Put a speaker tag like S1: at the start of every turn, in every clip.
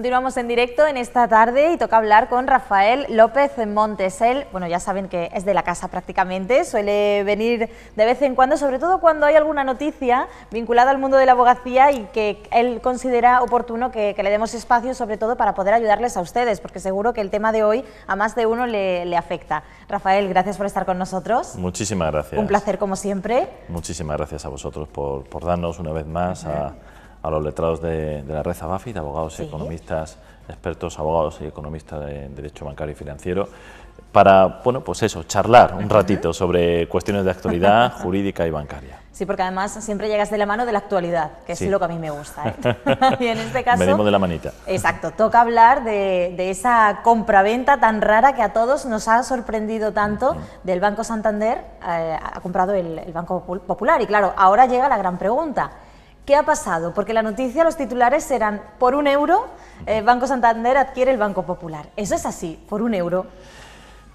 S1: Continuamos en directo en esta tarde y toca hablar con Rafael López Montes. Él, bueno, ya saben que es de la casa prácticamente, suele venir de vez en cuando, sobre todo cuando hay alguna noticia vinculada al mundo de la abogacía y que él considera oportuno que, le demos espacio, sobre todo para poder ayudarles a ustedes, porque seguro que el tema de hoy a más de uno le, le afecta. Rafael, gracias por estar con nosotros.
S2: Muchísimas gracias. Un
S1: placer como siempre.
S2: Muchísimas gracias a vosotros por, por darnos una vez más a a los letrados de, la red Zabafi, de abogados y economistas, expertos, abogados y economistas de Derecho Bancario y Financiero, para, bueno, pues eso, charlar un ratito sobre cuestiones de actualidad jurídica y bancaria.
S1: Sí, porque además siempre llegas de la mano de la actualidad, que es lo que a mí me gusta. ¿eh? y en este caso... Venimos de la manita. Exacto, toca hablar de, de esa compraventa tan rara que a todos nos ha sorprendido tanto del Banco Santander, eh, ha comprado el Banco Popular. Y claro, ahora llega la gran pregunta. ¿Qué ha pasado? Porque la noticia, los titulares eran por un euro, eh, Banco Santander adquiere el Banco Popular. Eso es así, por un euro.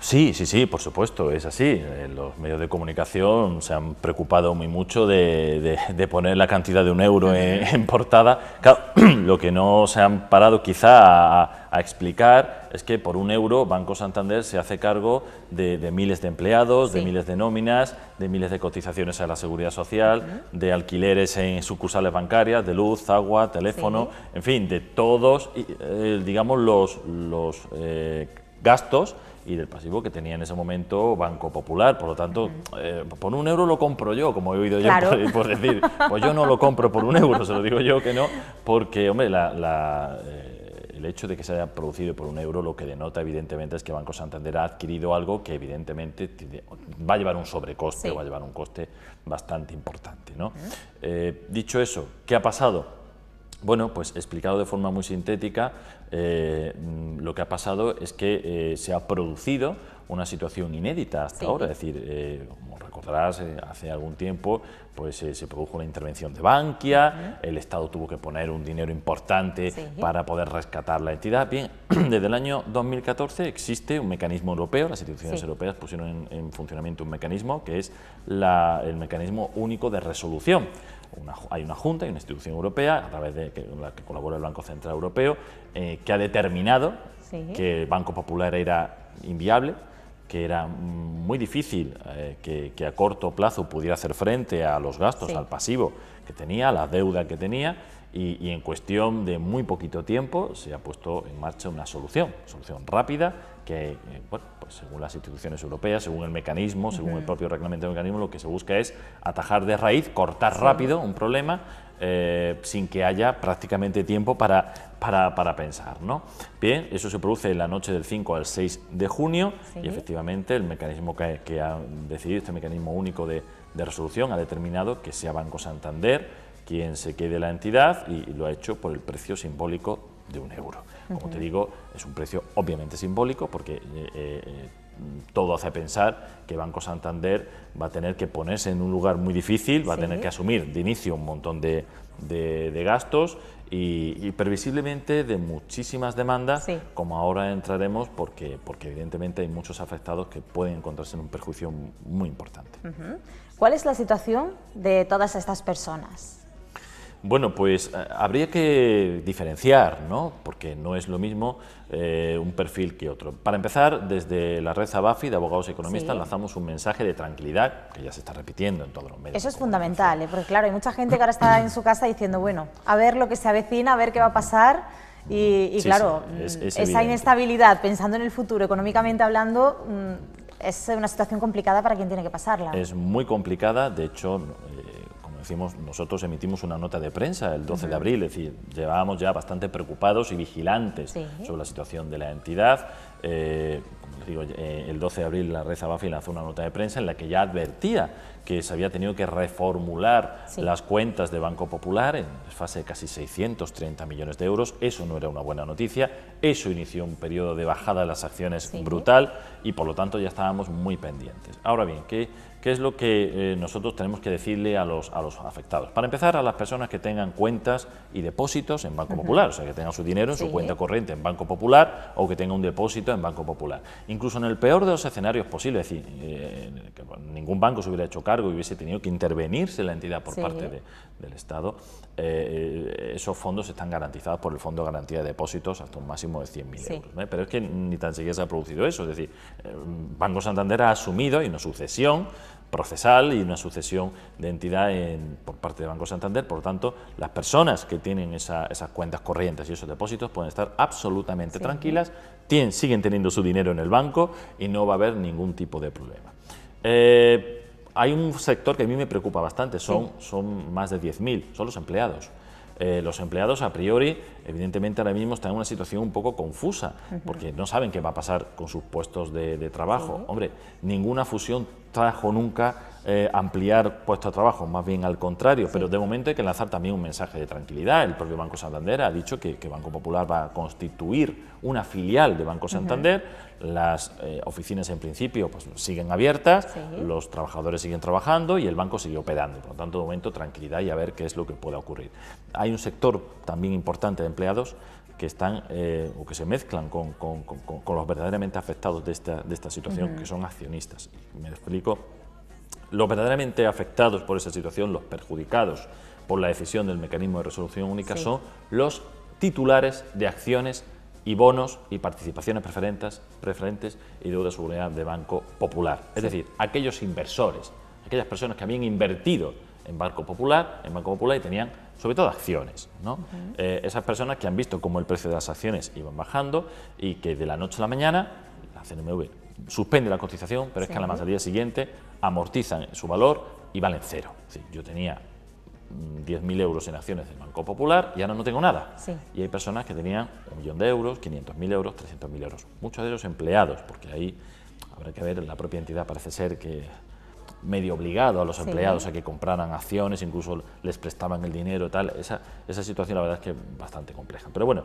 S2: Sí, sí, sí, por supuesto, es así. Eh, los medios de comunicación se han preocupado muy mucho de, poner la cantidad de un euro en, portada. Claro, lo que no se han parado quizá a, explicar es que por un euro Banco Santander se hace cargo de, miles de empleados, de miles de nóminas, de miles de cotizaciones a la seguridad social, de alquileres en sucursales bancarias, de luz, agua, teléfono, en fin, de todos, eh, digamos, los, los eh, gastos y del pasivo que tenía en ese momento Banco Popular. Por lo tanto, eh, por un euro lo compro yo, como he oído yo por, decir. Pues yo no lo compro por un euro, se lo digo yo que no, porque, hombre, la, eh, el hecho de que se haya producido por un euro lo que denota evidentemente es que Banco Santander ha adquirido algo que evidentemente va a llevar un sobrecoste, o va a llevar un coste bastante importante. ¿no? Eh, dicho eso, ¿qué ha pasado? Bueno, pues explicado de forma muy sintética, eh, lo que ha pasado es que eh, se ha producido una situación inédita hasta ahora. Es decir, eh, como recordarás, hace algún tiempo pues, se produjo la intervención de Bankia, el Estado tuvo que poner un dinero importante para poder rescatar la entidad. Bien, desde el año 2014 existe un mecanismo europeo, las instituciones europeas pusieron en, funcionamiento un mecanismo que es el mecanismo único de resolución hay una Junta, y una institución europea, a través de la que colabora el Banco Central Europeo, eh, que ha determinado que el Banco Popular era inviable, que era mm, muy difícil eh, que, a corto plazo pudiera hacer frente a los gastos, al pasivo que tenía, a la deuda que tenía, y, en cuestión de muy poquito tiempo se ha puesto en marcha una solución, solución rápida que, eh, bueno, pues según las instituciones europeas, según el mecanismo, según el propio reglamento del mecanismo, lo que se busca es atajar de raíz, cortar rápido un problema eh, sin que haya prácticamente tiempo para, para, pensar. ¿no? Bien, eso se produce en la noche del 5 al 6 de junio y efectivamente el mecanismo que, ha decidido, este mecanismo único de, resolución, ha determinado que sea Banco Santander quien se quede la entidad y lo ha hecho por el precio simbólico de un euro. Como te digo, es un precio obviamente simbólico porque eh, eh, todo hace pensar que Banco Santander va a tener que ponerse en un lugar muy difícil, va a tener que asumir de inicio un montón de, gastos y, previsiblemente de muchísimas demandas, como ahora entraremos, porque, porque evidentemente hay muchos afectados que pueden encontrarse en un perjuicio muy importante.
S1: ¿Cuál es la situación de todas estas personas?
S2: Bueno, pues eh, habría que diferenciar, ¿no? porque no es lo mismo eh, un perfil que otro. Para empezar, desde la red Zabafi, de abogados y economistas lanzamos un mensaje de tranquilidad, que ya se está repitiendo en todos los
S1: medios. Eso es fundamental, ¿eh? porque claro, hay mucha gente que ahora está en su casa diciendo, bueno, a ver lo que se avecina, a ver qué va a pasar. Y, claro, mm, esa inestabilidad, pensando en el futuro, económicamente hablando, mm, es una situación complicada para quien tiene que pasarla. Es
S2: muy complicada, de hecho, eh, nosotros emitimos una nota de prensa el 12 de abril, es decir, llevábamos ya bastante preocupados y vigilantes sobre la situación de la entidad. Eh, eh, el 12 de abril la Reza Bafi lanzó una nota de prensa en la que ya advertía que se había tenido que reformular las cuentas de Banco Popular en fase de casi 630 millones de euros. Eso no era una buena noticia. Eso inició un periodo de bajada de las acciones brutal y por lo tanto ya estábamos muy pendientes. Ahora bien, ¿qué, es lo que eh, nosotros tenemos que decirle a los, afectados? Para empezar, a las personas que tengan cuentas y depósitos en Banco Popular, o sea, que tengan su dinero en su cuenta corriente en Banco Popular o que tengan un depósito en Banco Popular incluso en el peor de los escenarios posibles, es decir, eh, ningún banco se hubiera hecho cargo y hubiese tenido que intervenirse la entidad por parte de, del Estado, eh, eh, esos fondos están garantizados por el Fondo de Garantía de Depósitos hasta un máximo de 100.000 euros. Pero es que ni tan siquiera se ha producido eso. Es decir, eh, Banco Santander ha asumido, y una sucesión procesal y una sucesión de entidad por parte de Banco Santander. Por lo tanto, las personas que tienen esas cuentas corrientes y esos depósitos pueden estar absolutamente tranquilas, siguen teniendo su dinero en el banco y no va a haber ningún tipo de problema hay un sector que a mí me preocupa bastante, son, son más de 10.000, son los empleados. Eh, los empleados a priori, evidentemente ahora mismo están en una situación un poco confusa, porque no saben qué va a pasar con sus puestos de, trabajo. Hombre, ninguna fusión trajo nunca eh, ampliar puestos de trabajo, más bien al contrario, pero de momento hay que lanzar también un mensaje de tranquilidad. El propio Banco Santander ha dicho que, que Banco Popular va a constituir una filial de Banco Santander, las eh, oficinas en principio pues, siguen abiertas, los trabajadores siguen trabajando y el banco sigue operando. Por lo tanto, de momento, tranquilidad y a ver qué es lo que pueda ocurrir. Hay un sector también importante de empleados que están eh, o que se mezclan con, los verdaderamente afectados de esta, de esta situación, que son accionistas. Me explico, los verdaderamente afectados por esa situación, los perjudicados por la decisión del mecanismo de resolución única, son los titulares de acciones y bonos y participaciones preferentes, y deuda de seguridad de Banco Popular. Es decir, aquellos inversores, aquellas personas que habían invertido en Banco Popular, en Banco Popular y tenían sobre todo acciones. ¿no? Eh, esas personas que han visto cómo el precio de las acciones iban bajando y que de la noche a la mañana la CNMV suspende la cotización, pero es que a la mañana día siguiente amortizan su valor y valen cero. yo tenía 10.000 mm, euros en acciones del Banco Popular y ahora no tengo nada. Y hay personas que tenían un millón de euros, 500.000 euros, 300.000 euros. Muchos de ellos empleados, porque ahí habrá que ver, la propia entidad parece ser que medio obligado a los empleados a que compraran acciones, incluso les prestaban el dinero, tal. Esa, situación la verdad es que es bastante compleja. Pero bueno,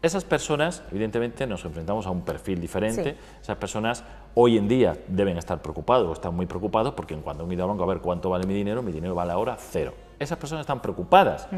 S2: esas personas, evidentemente, nos enfrentamos a un perfil diferente. Esas personas hoy en día deben estar preocupados o están muy preocupados porque en cuanto han ido al banco a ver cuánto vale mi dinero, mi dinero vale ahora cero. Esas personas están preocupadas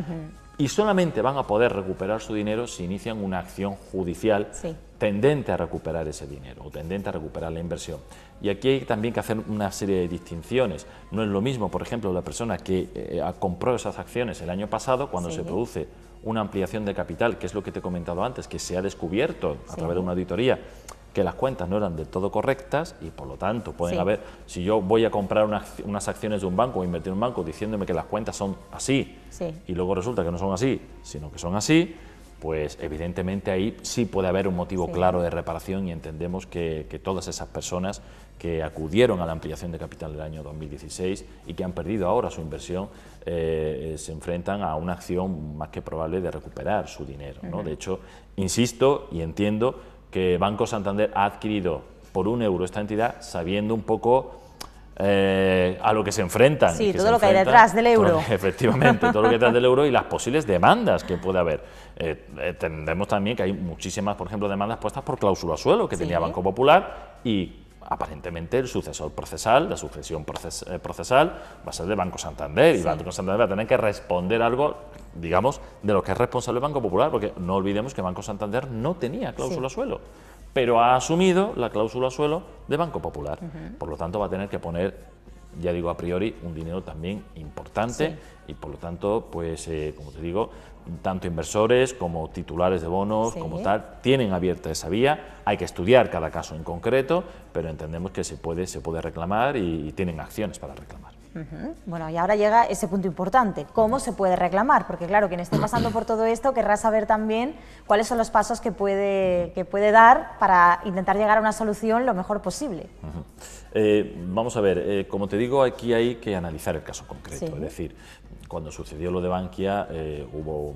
S2: y solamente van a poder recuperar su dinero si inician una acción judicial tendente a recuperar ese dinero o tendente a recuperar la inversión. Y aquí hay también que hacer una serie de distinciones. No es lo mismo, por ejemplo, la persona que eh, compró esas acciones el año pasado, cuando se produce una ampliación de capital, que es lo que te he comentado antes, que se ha descubierto a través de una auditoría que las cuentas no eran del todo correctas y por lo tanto pueden haber, si yo voy a comprar unas acciones de un banco o invertir en un banco diciéndome que las cuentas son así y luego resulta que no son así, sino que son así, pues evidentemente ahí sí puede haber un motivo claro de reparación y entendemos que, todas esas personas que acudieron a la ampliación de capital del año 2016 y que han perdido ahora su inversión eh, eh, se enfrentan a una acción más que probable de recuperar su dinero. ¿no? De hecho, insisto y entiendo que Banco Santander ha adquirido por un euro esta entidad sabiendo un poco eh, a lo que se enfrentan. Sí, todo lo que hay detrás del euro. efectivamente, todo lo que hay detrás del euro y las posibles demandas que puede haber. Eh, eh también que hay muchísimas, por ejemplo, demandas puestas por cláusula suelo que tenía Banco Popular y aparentemente el sucesor procesal, la sucesión eh, procesal, va a ser de Banco Santander y Banco Santander va a tener que responder algo digamos, de lo que es responsable Banco Popular, porque no olvidemos que Banco Santander no tenía cláusula suelo pero ha asumido la cláusula suelo de Banco Popular. Por lo tanto, va a tener que poner, ya digo a priori, un dinero también importante y por lo tanto, pues, eh, como te digo, tanto inversores como titulares de bonos, como tal, tienen abierta esa vía. Hay que estudiar cada caso en concreto, pero entendemos que se puede, se puede reclamar y tienen acciones para reclamar.
S1: Bueno, y ahora llega ese punto importante, ¿cómo se puede reclamar? Porque claro, quien esté pasando por todo esto querrá saber también cuáles son los pasos que puede, que puede dar para intentar llegar a una solución lo mejor posible.
S2: Eh, vamos a ver, eh, como te digo, aquí hay que analizar el caso concreto, es decir, cuando sucedió lo de Bankia eh, hubo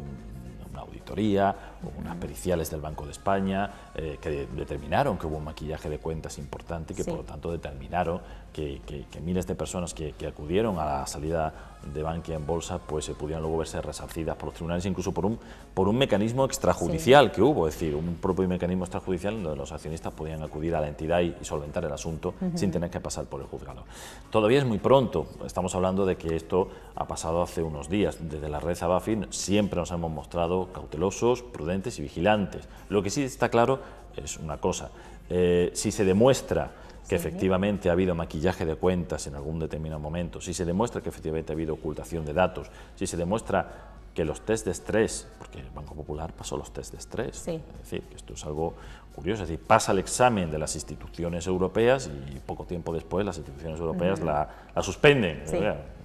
S2: auditoría, unas periciales del Banco de España eh, que determinaron que hubo un maquillaje de cuentas importante y que por lo tanto determinaron que, miles de personas que, acudieron a la salida de Bankia en bolsa, pues se eh, pudieran luego verse resarcidas por los tribunales, incluso por un, por un mecanismo extrajudicial que hubo, es decir, un propio mecanismo extrajudicial donde los accionistas podían acudir a la entidad y, solventar el asunto sin tener que pasar por el juzgado. Todavía es muy pronto, estamos hablando de que esto ha pasado hace unos días. Desde la red Sabafin siempre nos hemos mostrado cautelosos, prudentes y vigilantes. Lo que sí está claro es una cosa, eh, si se demuestra que efectivamente ha habido maquillaje de cuentas en algún determinado momento, si se demuestra que efectivamente ha habido ocultación de datos, si se demuestra que los test de estrés, porque el Banco Popular pasó los test de estrés, es decir, que esto es algo curioso, es decir, pasa el examen de las instituciones europeas y poco tiempo después las instituciones europeas la, suspenden.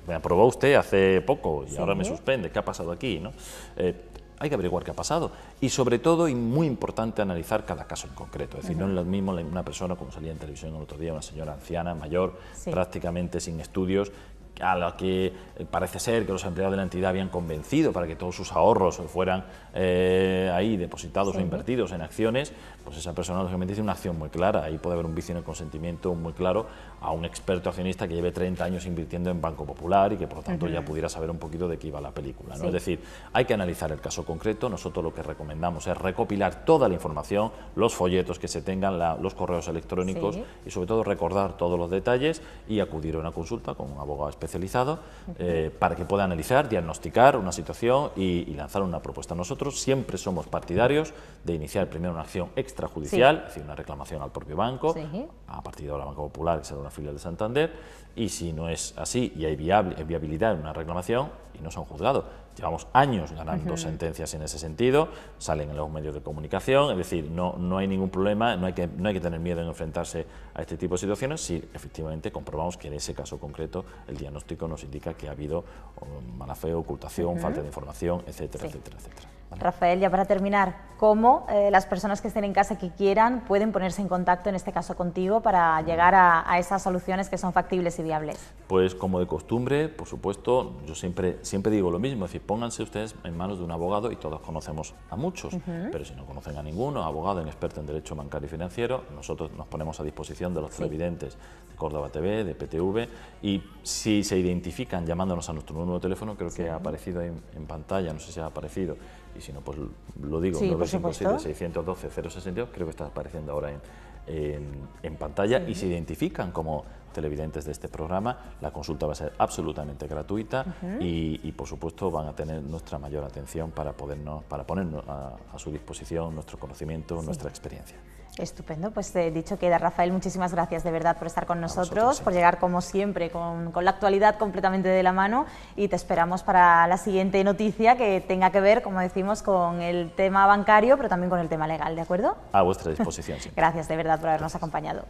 S2: Me aprobó usted hace poco y ahora me suspende, ¿qué ha pasado aquí? ¿no? Eh, hay que averiguar qué ha pasado. Y sobre todo, y muy importante, analizar cada caso en concreto. Es decir, no es lo mismo una persona, como salía en televisión el otro día, una señora anciana, mayor, prácticamente sin estudios, a la que eh, parece ser que los empleados de la entidad habían convencido para que todos sus ahorros fueran eh, ahí depositados o invertidos en acciones, pues esa persona lógicamente dice, una acción muy clara. Ahí puede haber un vicio en consentimiento muy claro a un experto accionista que lleve 30 años invirtiendo en Banco Popular y que por lo tanto ya pudiera saber un poquito de qué iba la película. ¿no? Es decir, hay que analizar el caso concreto. Nosotros lo que recomendamos es recopilar toda la información, los folletos que se tengan, los correos electrónicos y sobre todo recordar todos los detalles y acudir a una consulta con un abogado especializado eh, para que pueda analizar, diagnosticar una situación y, lanzar una propuesta. Nosotros siempre somos partidarios de iniciar primero una acción extra extrajudicial, es decir, una reclamación al propio banco, a partir de la banca Popular, que será una filial de Santander, y si no es así y hay viabilidad en una reclamación, y no son juzgados, llevamos años ganando sentencias en ese sentido, salen en los medios de comunicación, es decir, no, no hay ningún problema, no hay, que, hay que tener miedo en enfrentarse a este tipo de situaciones si efectivamente comprobamos que en ese caso concreto el diagnóstico nos indica que ha habido um, mala fe, ocultación, falta de información, etcétera, etcétera, etcétera.
S1: Rafael, ya para terminar, ¿cómo eh, las personas que estén en casa que quieran pueden ponerse en contacto, en este caso contigo, para llegar a, esas soluciones que son factibles y viables?
S2: Pues como de costumbre, por supuesto, yo siempre, siempre digo lo mismo, es decir, pónganse ustedes en manos de un abogado y todos conocemos a muchos, pero si no conocen a ninguno, abogado, en experto en derecho bancario y financiero, nosotros nos ponemos a disposición de los televidentes de Córdoba TV, de PTV, y si se identifican llamándonos a nuestro número de teléfono, creo que ha aparecido en, pantalla, no sé si ha aparecido, y si no, pues lo digo, sí, 957-612-062, creo que está apareciendo ahora en, en pantalla, y se identifican como televidentes de este programa. La consulta va a ser absolutamente gratuita y, por supuesto van a tener nuestra mayor atención para, podernos, para ponernos a, su disposición nuestro conocimiento, nuestra
S1: experiencia. Estupendo, pues eh, dicho queda, Rafael, muchísimas gracias de verdad por estar con nosotros, por llegar como siempre con, con, la actualidad completamente de la mano y te esperamos para la siguiente noticia que tenga que ver, como decimos, con el tema bancario, pero también con el tema legal, ¿de acuerdo?
S2: A vuestra disposición.
S1: gracias de verdad por habernos acompañado.